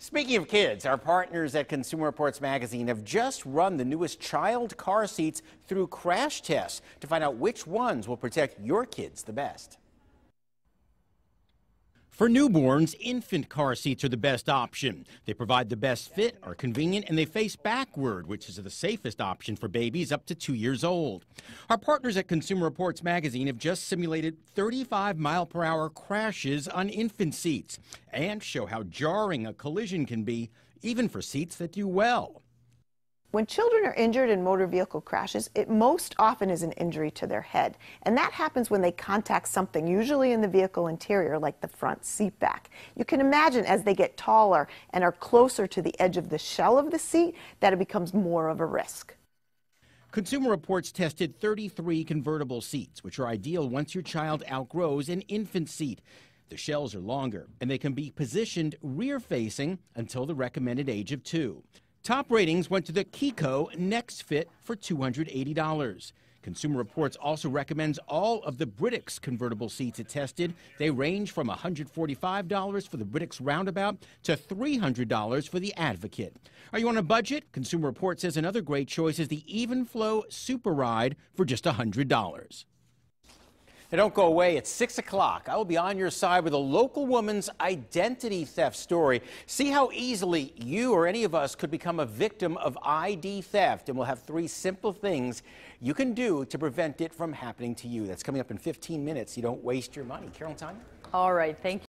Speaking of kids, our partners at Consumer Reports Magazine have just run the newest child car seats through crash tests to find out which ones will protect your kids the best. For newborns, infant car seats are the best option. They provide the best fit, are convenient, and they face backward, which is the safest option for babies up to two years old. Our partners at Consumer Reports magazine have just simulated 35 mile per hour crashes on infant seats and show how jarring a collision can be, even for seats that do well. When children are injured in motor vehicle crashes, it most often is an injury to their head. And that happens when they contact something, usually in the vehicle interior, like the front seat back. You can imagine as they get taller and are closer to the edge of the shell of the seat, that it becomes more of a risk. Consumer Reports tested 33 convertible seats, which are ideal once your child outgrows an infant seat. The shells are longer, and they can be positioned rear facing until the recommended age of two. Top ratings went to the Kiko Next Fit for $280. Consumer Reports also recommends all of the Britix convertible seats it tested. They range from $145 for the Britix Roundabout to $300 for the Advocate. Are you on a budget? Consumer Reports says another great choice is the Evenflow Super Ride for just $100. Now, don't go away. At 6 o'clock, I will be on your side with a local woman's identity theft story. See how easily you or any of us could become a victim of ID theft. And we'll have three simple things you can do to prevent it from happening to you. That's coming up in 15 minutes. You don't waste your money. Carol Tanya? All right. Thank you.